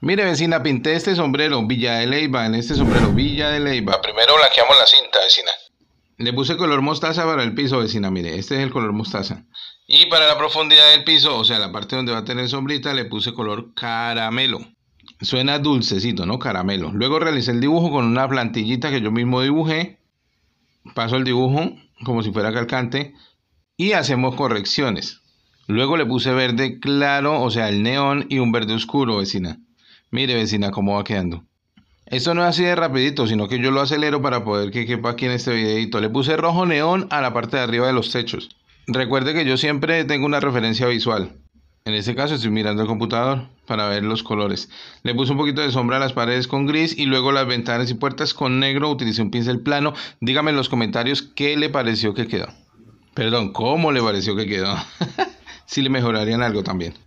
Mire, vecina, pinté este sombrero Villa de Leyva, en este sombrero Villa de Leyva. Primero blanqueamos la cinta, vecina. Le puse color mostaza para el piso, vecina, mire, este es el color mostaza. Y para la profundidad del piso, o sea, la parte donde va a tener sombrita, le puse color caramelo. Suena dulcecito, ¿no? Caramelo. Luego realicé el dibujo con una plantillita que yo mismo dibujé. Paso el dibujo como si fuera calcante y hacemos correcciones. Luego le puse verde claro, o sea, el neón y un verde oscuro, vecina. Mire, vecina, cómo va quedando. Esto no es así de rapidito, sino que yo lo acelero para poder que quepa aquí en este videito. Le puse rojo neón a la parte de arriba de los techos. Recuerde que yo siempre tengo una referencia visual. En este caso estoy mirando el computador para ver los colores. Le puse un poquito de sombra a las paredes con gris y luego las ventanas y puertas con negro. Utilicé un pincel plano. Dígame en los comentarios qué le pareció que quedó. Perdón, cómo le pareció que quedó. si le mejorarían algo también.